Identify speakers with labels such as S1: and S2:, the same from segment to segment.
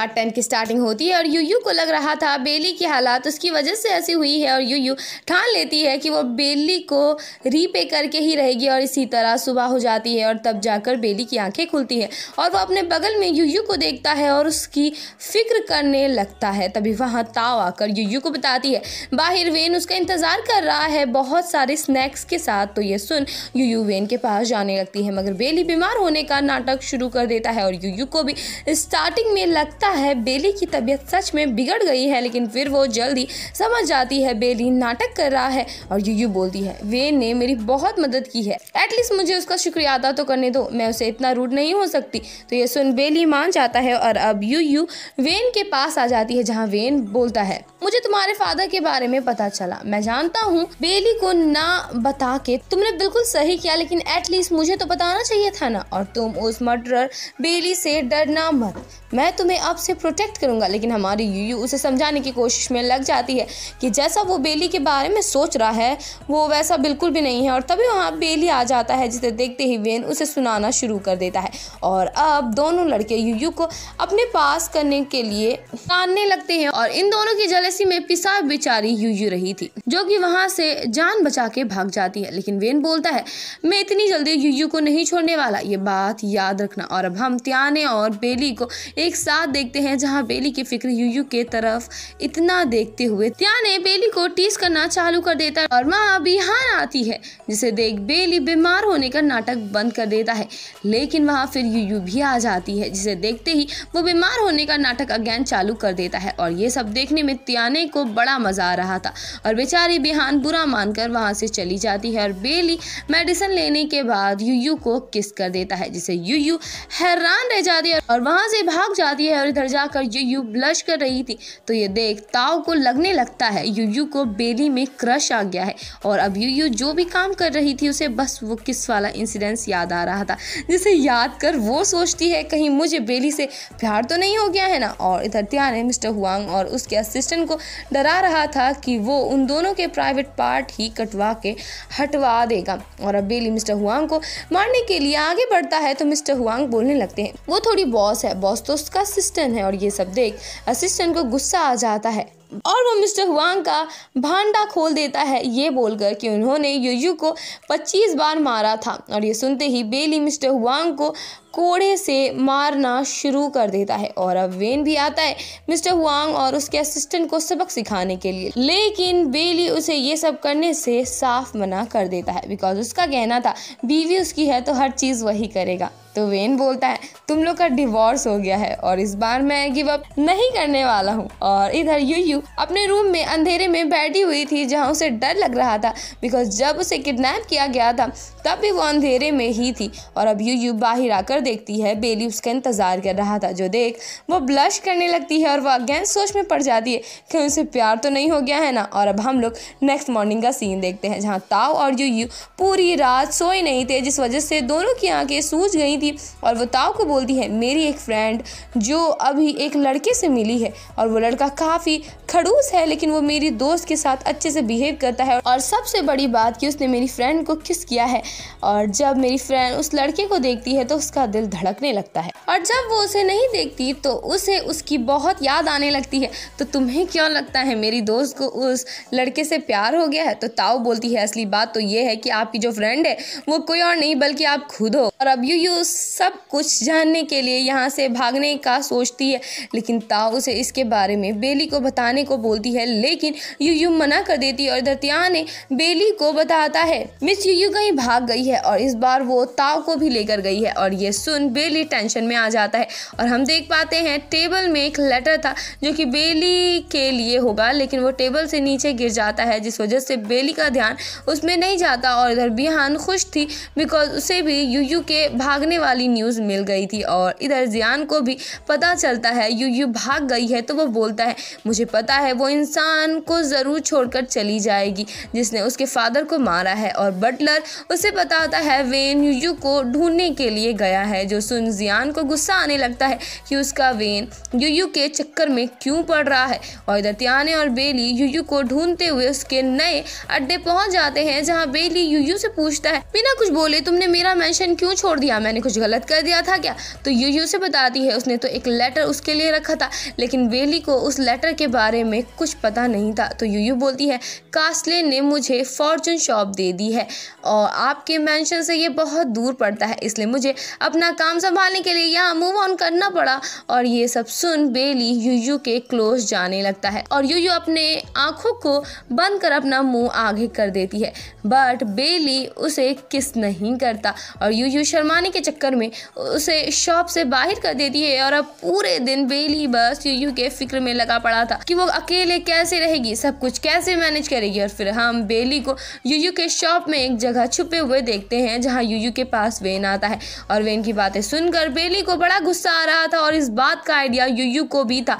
S1: part ten की starting होती है और यूयू को लग रहा था बेली की हालात उसकी वजह से ऐसी हुई है और यू यू ठान लेती है कि वो बेली को रीपे करके ही रहेगी और इसी तरह सुबह हो जाती है और तब जाकर बेली की आंखें खुलती हैं और वह अपने बगल में यूयू को देखता है और उसकी फिक्र करने लगता है तभी वहाँ ताव आकर यूयू को बताती है बाहर वेन उसका इंतज़ार कर रहा है बहुत सारे स्नैक्स के साथ तो ये सुन यू यू वेन के पास जाने लगती है मगर बेली बीमार होने का नाटक शुरू कर देता है और यू को भी स्टार्टिंग में लगता लगता है बेली की तबीयत सच में बिगड़ गई है लेकिन फिर वो जल्दी समझ जाती है बेली नाटक कर रहा है और यू यू बोलती है वे ने मेरी बहुत मदद की है एटलीस्ट मुझे उसका शुक्रिया अदा तो करने दो मैं उसे इतना रूड नहीं हो सकती तो ये सुन बेली मान जाता है और अब यू यू वेन के पास आ जाती है जहाँ वेन बोलता है मुझे तुम्हारे फादर के बारे में पता चला मैं जानता हूँ बेली को ना बता के तुमने बिल्कुल सही किया लेकिन एटलीस्ट मुझे तो बताना चाहिए था ना और तुम उस मर्डर बेली से डरना मत मैं तुम्हें अब आपसे प्रोटेक्ट करूंगा लेकिन हमारी यूयू उसे समझाने की कोशिश में लग जाती है कि जैसा वो बेली के बारे में सोच रहा है वो वैसा बिल्कुल भी नहीं है और तभी वहाँ बेली आ जाता है जिसे देखते ही वेन उसे सुनाना शुरू कर देता है और अब दोनों लड़के यूयू को अपने पास करने के लिए तानने लगते हैं और इन दोनों की जलसी में पिसा बेचारी यूयू रही थी जो कि वहाँ से जान बचा के भाग जाती है लेकिन वेन बोलता है मैं इतनी जल्दी यूयू को नहीं छोड़ने वाला ये बात याद रखना और अब हम त्याने और बेली को एक साथ देख देखते हैं जहाँ बेली की फिक्र यू यू के तरफ इतना देखते हुए त्या ने बेली को टीस करना चालू कर देता और माँ बिहान आती है जिसे देख बेली बीमार होने का नाटक बंद कर देता है लेकिन वहाँ फिर यू यू भी आ जाती है जिसे देखते ही वो बीमार होने का नाटक अगैन चालू कर देता है और ये सब देखने में त्याने को बड़ा मजा आ रहा था और बेचारी बिहान बुरा मानकर वहाँ से चली जाती है और बेली मेडिसिन लेने के बाद यू यू को किस कर देता है जिसे यू यू हैरान रह जाती है और वहाँ से भाग जाती है और अंदर जाकर यूयू ब्लश कर रही थी तो ये देख ताओ को लगने लगता है यूयू को बेली में क्रश आ गया है और अब यूयू जो भी काम कर रही थी उसे बस वो किस वाला इंसिडेंस याद आ रहा था जिसे याद कर वो सोचती है कहीं मुझे बेली से प्यार तो नहीं हो गया है ना और इधर त्यान है मिस्टर हुआंग और उसके असिस्टेंट को डरा रहा था कि वो उन दोनों के प्राइवेट पार्ट ही कटवा के हटवा देगा और अब बेली मिस्टर हुआंग को मारने के लिए आगे बढ़ता है तो मिस्टर हुआंग बोलने लगते हैं वो थोड़ी बॉस है बॉस तो उसका असिस्टेंट असिस्टेंट है और ये सब देख असिस्टेंट को गुस्सा आ जाता है और वो मिस्टर हुआंग का भांडा खोल देता है ये बोलकर कि उन्होंने युयू को 25 बार मारा था और ये सुनते ही बेली मिस्टर हुआंग को कोड़े से मारना शुरू कर देता है और अब वेन भी आता है मिस्टर हुआंग और उसके असिस्टेंट को सबक सिखाने के लिए लेकिन बेली उसे ये सब करने से साफ मना कर देता है बिकॉज उसका कहना था बीवी उसकी है तो हर चीज़ वही करेगा तो वेन बोलता है तुम लोग का डिवोर्स हो गया है और इस बार मैं गिव अप नहीं करने वाला हूँ और इधर यू यू अपने रूम में अंधेरे में बैठी हुई थी जहाँ उसे डर लग रहा था बिकॉज जब उसे किडनैप किया गया था तब भी वो अंधेरे में ही थी और अब यू यू बाहर आकर देखती है बेली उसका इंतज़ार कर रहा था जो देख वो ब्लश करने लगती है और वह अगेन सोच में पड़ जाती है कि उनसे प्यार तो नहीं हो गया है ना और अब हम लोग नेक्स्ट मॉर्निंग का सीन देखते हैं जहाँ ताओ और यू यू पूरी रात सोए नहीं थे जिस वजह से दोनों की आंखें सूझ गई थी और वो ताओ को बोलती है मेरी एक फ्रेंड जो अभी एक लड़के से मिली है और वो लड़का काफ़ी खड़ूस है लेकिन वो मेरी दोस्त के साथ अच्छे से बिहेव करता है और सबसे बड़ी बात कि उसने मेरी फ्रेंड को किस किया है और जब मेरी फ्रेंड उस लड़के को देखती है तो उसका दिल धड़कने लगता है और जब वो उसे नहीं देखती तो उसे उसकी बहुत याद आने लगती है तो तुम्हें क्यों लगता है मेरी दोस्त को उस लड़के से प्यार हो गया है तो ताओ बोलती है असली बात तो ये है कि आपकी जो फ्रेंड है वो कोई और नहीं बल्कि आप खुद हो और अब यू यू सब कुछ जानने के लिए यहाँ से भागने का सोचती है लेकिन ताओ उसे इसके बारे में बेली को बताने को बोलती है लेकिन यू यू मना कर देती है और दतिया ने बेली को बताता है मिस यू यू कहीं भाग गई है और इस बार वो ताओ को भी लेकर गई है और ये सुन बेली टेंशन में आ जाता है और हम देख पाते हैं टेबल में एक लेटर था जो कि बेली के लिए होगा लेकिन वो टेबल से नीचे गिर जाता है जिस वजह से बेली का ध्यान उसमें नहीं जाता और इधर बिहान खुश थी बिकॉज उसे भी यू के भागने वाली न्यूज़ मिल गई थी और इधर जियान को भी पता चलता है यू भाग गई है तो वो बोलता है मुझे पता है वो इंसान को ज़रूर छोड़कर चली जाएगी जिसने उसके फादर को मारा है और बटलर उसे पता होता है वेन यू को ढूंढने के लिए गया है है जो सुन जियान को गुस्सा आने लगता है कि उसका वेन यूयू के चक्कर में क्यों पड़ रहा है और इधर त्याने और बेली यूयू को ढूंढते हुए उसके नए अड्डे पहुंच जाते हैं जहां बेली यूयू से पूछता है बिना कुछ बोले तुमने मेरा मेंशन क्यों छोड़ दिया मैंने कुछ गलत कर दिया था क्या तो यूयू से बताती है उसने तो एक लेटर उसके लिए रखा था लेकिन बेली को उस लेटर के बारे में कुछ पता नहीं था तो यूयू बोलती है कास्ले ने मुझे फॉर्चून शॉप दे दी है और आपके मैंशन से ये बहुत दूर पड़ता है इसलिए मुझे अपने अपना काम संभालने के लिए यहाँ मूव ऑन करना पड़ा और ये सब सुन बेली यूयू के क्लोज जाने लगता है और यूयू अपने आँखों को बंद कर अपना मुंह आगे कर देती है बट बेली उसे किस नहीं करता और यूयू शर्माने के चक्कर में उसे शॉप से बाहर कर देती है और अब पूरे दिन बेली बस यूयू के फिक्र में लगा पड़ा था कि वो अकेले कैसे रहेगी सब कुछ कैसे मैनेज करेगी और फिर हम बेली को यूयू के शॉप में एक जगह छुपे हुए देखते हैं जहाँ यूयू के पास वेन आता है और वेन की की बातें सुनकर बेली को बड़ा गुस्सा आ रहा था और इस बात का आइडिया यूयू को भी था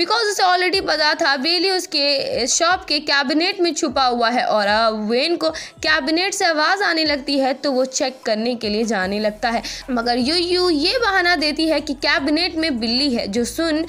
S1: बिकॉज उसे ऑलरेडी पता था बेली उसके शॉप के कैबिनेट में छुपा हुआ है और वेन को कैबिनेट से आवाज़ आने लगती है तो वो चेक करने के लिए जाने लगता है मगर यूयू ये बहाना देती है कि कैबिनेट में बिल्ली है जो सुन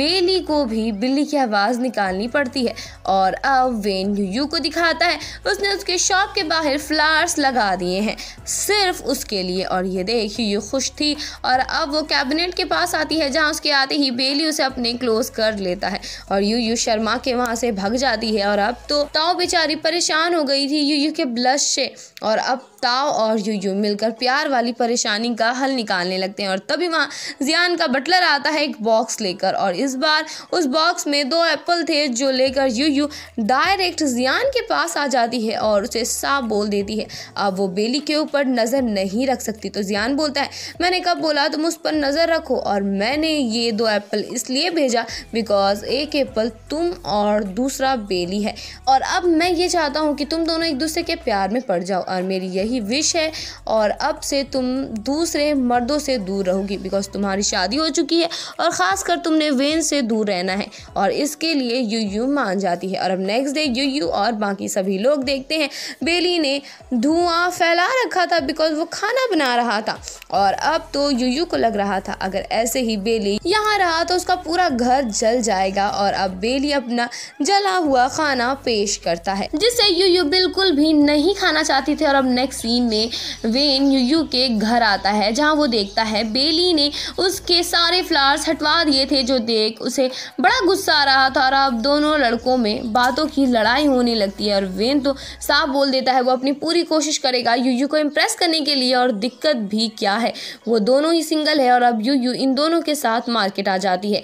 S1: बेली को भी बिल्ली की आवाज़ निकालनी पड़ती है और अब वेन यूयू को दिखाता है उसने उसके शॉप के बाहर फ्लावर्स लगा दिए हैं सिर्फ उसके लिए और ये देख यू खुश थी और अब वो कैबिनेट के पास आती है जहाँ उसके आते ही बेली उसे अपने क्लोज कर लेता है और यू यू शर्मा के वहाँ से भग जाती है और अब तो ताओ बेचारी परेशान हो गई थी यू यू के ब्लश से और अब ताओ और यू यू मिलकर प्यार वाली परेशानी का हल निकालने लगते हैं और तभी वहाँ जियान का बटलर आता है एक बॉक्स लेकर और इस बार उस बॉक्स में दो एप्पल थे जो लेकर यू यू डायरेक्ट जियान के पास आ जाती है और उसे साफ बोल देती है अब वो बेली के ऊपर नज़र नहीं रख सकती तो जियान बोलता है मैंने कब बोला तुम उस पर नज़र रखो और मैंने ये दो एप्पल इसलिए भेजा बिकॉज एक एप्पल तुम और दूसरा बेली है और अब मैं ये चाहता हूँ कि तुम दोनों एक दूसरे के प्यार में पड़ जाओ और मेरी यही विश है और अब से तुम दूसरे मर्दों से दूर रहोगी बिकॉज तुम्हारी शादी हो चुकी है और ख़ासकर तुमने वेन से दूर रहना है और इसके लिए यू यू मान जाती है और अब नेक्स्ट डे यू यू और बाकी सभी लोग देखते हैं बेली ने धुआं फैला रखा था बिकॉज वो खाना बना रहा था और अब तो यूयू को लग रहा था अगर ऐसे ही बेली यहाँ रहा तो उसका पूरा घर जल जाएगा और अब बेली अपना जला हुआ खाना पेश करता है जिससे यूयू बिल्कुल भी नहीं खाना चाहती थी और अब नेक्स्ट सीन में वेन यूयू के घर आता है जहाँ वो देखता है बेली ने उसके सारे फ्लावर्स हटवा दिए थे जो देख उसे बड़ा गुस्सा आ रहा था और अब दोनों लड़कों में बातों की लड़ाई होने लगती है और वेन तो साफ बोल देता है वो अपनी पूरी कोशिश करेगा यूयू को इम्प्रेस करने के लिए और दिक्कत भी क्या है वो दोनों ही सिंगल है और अब यू यू इन दोनों के साथ मार्केट आ जाती है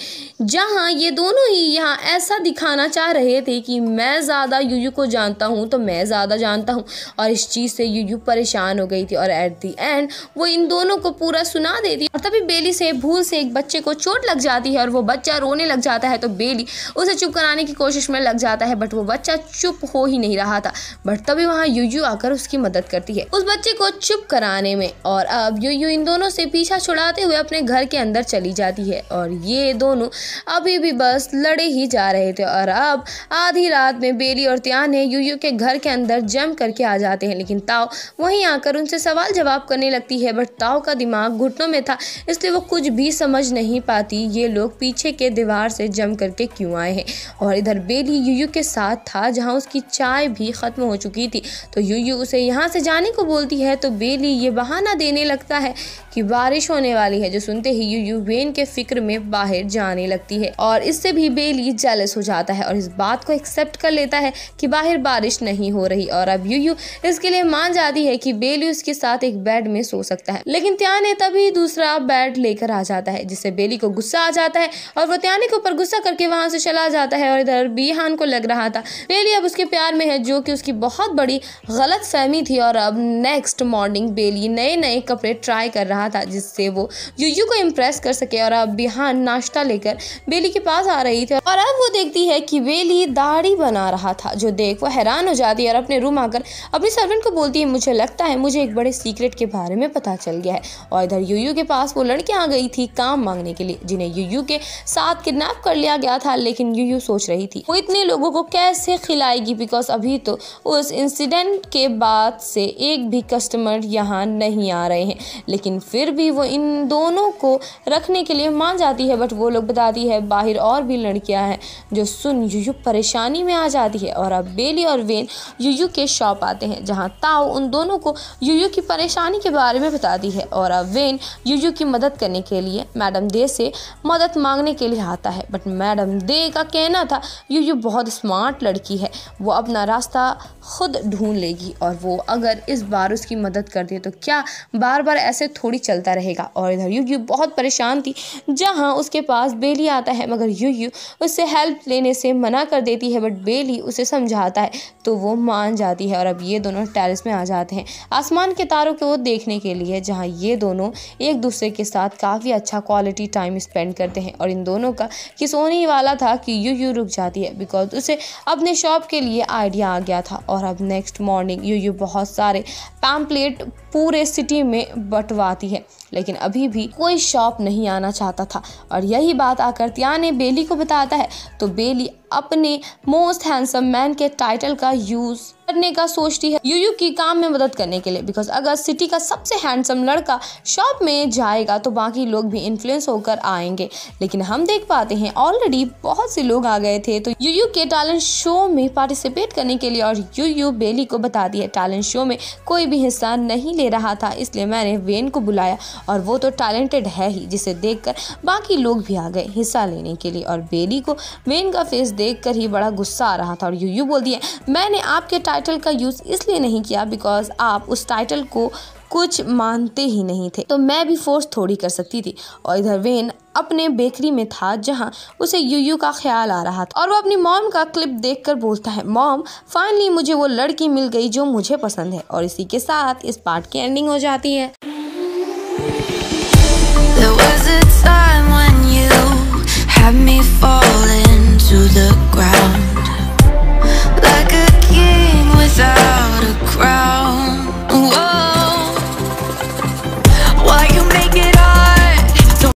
S1: जहाँ ये दोनों ही यहाँ ऐसा दिखाना चाह रहे थे कि मैं ज़्यादा यू यू को जानता हूँ तो मैं ज़्यादा जानता हूँ और इस चीज़ से यू यू परेशान हो गई थी और एट दी एंड वो इन दोनों को पूरा सुना देती और तभी बेली से भूल से एक बच्चे को चोट लग जाती है और वो बच्चा रोने लग जाता है तो बेली उसे चुप कराने की कोशिश में लग जाता है बट वो बच्चा चुप हो ही नहीं रहा था बट तभी वहाँ यू यू आकर उसकी मदद करती है उस बच्चे को चुप कराने में और अब यू मीनू इन दोनों से पीछा छुड़ाते हुए अपने घर के अंदर चली जाती है और ये दोनों अभी भी बस लड़े ही जा रहे थे और अब आधी रात में बेली और त्यान है यूयू के घर के अंदर जम करके आ जाते हैं लेकिन ताओ वहीं आकर उनसे सवाल जवाब करने लगती है बट ताओ का दिमाग घुटनों में था इसलिए वो कुछ भी समझ नहीं पाती ये लोग पीछे के दीवार से जम करके क्यों आए हैं और इधर बेली यूयू के साथ था जहाँ उसकी चाय भी ख़त्म हो चुकी थी तो यूयू उसे यहाँ से जाने को बोलती है तो बेली ये बहाना देने लगता है कि बारिश होने वाली है जो सुनते ही यूवेन के फिक्र में बाहर जाने लगती है और इससे भी बेली जेलस हो जाता है और इस बात को एक्सेप्ट कर लेता है कि बाहर बारिश नहीं हो रही और अब यू इसके लिए मान जाती है कि बेली उसके साथ एक बेड में सो सकता है लेकिन त्याने तभी दूसरा बेड लेकर आ जाता है जिससे बेली को गुस्सा आ जाता है और वो त्याने के ऊपर गुस्सा करके वहां से चला जाता है और इधर बीहान को लग रहा था बेली अब उसके प्यार में है जो कि उसकी बहुत बड़ी गलत फहमी थी और अब नेक्स्ट मॉर्निंग बेली नए नए कपड़े ट्राई ट्राई कर रहा था जिससे वो यूयू को इम्प्रेस कर सके और अब बिहान नाश्ता लेकर बेली के पास आ रही थी और अब वो देखती है कि बेली दाढ़ी बना रहा था जो देख वो हैरान हो जाती है और अपने रूम आकर अपने सर्वेंट को बोलती है मुझे लगता है मुझे एक बड़े सीक्रेट के बारे में पता चल गया है और इधर यूयू के पास वो लड़के आ गई थी काम मांगने के लिए जिन्हें यूयू के साथ किडनेप कर लिया गया था लेकिन यूयू सोच रही थी वो इतने लोगों को कैसे खिलाएगी बिकॉज अभी तो उस इंसिडेंट के बाद से एक भी कस्टमर यहाँ नहीं आ रहे हैं लेकिन फिर भी वो इन दोनों को रखने के लिए मान जाती है बट वो लोग बताती है बाहर और भी लड़कियां हैं जो सुन यूयू परेशानी में आ जाती है और अब बेली और वेन यूयू के शॉप आते हैं जहाँ ताओ उन दोनों को यूयू की परेशानी के बारे में बताती है और अब वेन यूयू की मदद करने के लिए मैडम दे से मदद मांगने के लिए आता है बट मैडम दे का कहना था यूयू बहुत स्मार्ट लड़की है वो अपना रास्ता खुद ढूंढ लेगी और वो अगर इस बार उसकी मदद कर दे तो क्या बार बार ऐसे उसे थोड़ी चलता रहेगा और इधर यू यू बहुत परेशान थी जहाँ उसके पास बेली आता है मगर यू यू उससे हेल्प लेने से मना कर देती है बट बेली उसे समझाता है तो वो मान जाती है और अब ये दोनों टेरिस में आ जाते हैं आसमान के तारों को देखने के लिए जहाँ ये दोनों एक दूसरे के साथ काफ़ी अच्छा क्वालिटी टाइम स्पेंड करते हैं और इन दोनों का किस होने वाला था कि यू यू रुक जाती है बिकॉज उसे अपने शॉप के लिए आइडिया आ गया था और अब नेक्स्ट मॉर्निंग यू यू बहुत सारे पैम्पलेट पूरे सिटी में बंटवाती है लेकिन अभी भी कोई शॉप नहीं आना चाहता था और यही बात आकर त्यान ने बेली को बताता है तो बेली अपने मोस्ट हैंडसम मैन के टाइटल का यूज़ करने का सोचती है यूयू की काम में मदद करने के लिए बिकॉज अगर सिटी का सबसे हैंडसम लड़का शॉप में जाएगा तो बाकी लोग भी इन्फ्लुएंस होकर आएंगे लेकिन हम देख पाते हैं ऑलरेडी बहुत से लोग आ गए थे तो यूयू के टैलेंट शो में पार्टिसिपेट करने के लिए और यूयू बेली को बता दिया टैलेंट शो में कोई भी हिस्सा नहीं ले रहा था इसलिए मैंने वेन को बुलाया और वो तो टैलेंटेड है ही जिसे देख बाकी लोग भी आ गए हिस्सा लेने के लिए और बेली को वेन का फेस देख ही बड़ा गुस्सा आ रहा था और यूयू बोल दिया मैंने आपके टाइटल का यूज़ इसलिए नहीं किया बिकॉज आप उस टाइटल को कुछ मानते ही नहीं थे तो मैं भी फोर्स थोड़ी कर सकती थी और इधर वेन अपने बेकरी में था जहाँ उसे यू यू का ख्याल आ रहा था और वो अपनी मॉम का क्लिप देखकर बोलता है मॉम फाइनली मुझे वो लड़की मिल गई जो मुझे पसंद है और इसी के साथ इस पार्ट की एंडिंग हो जाती है There was a time when you had me fall into the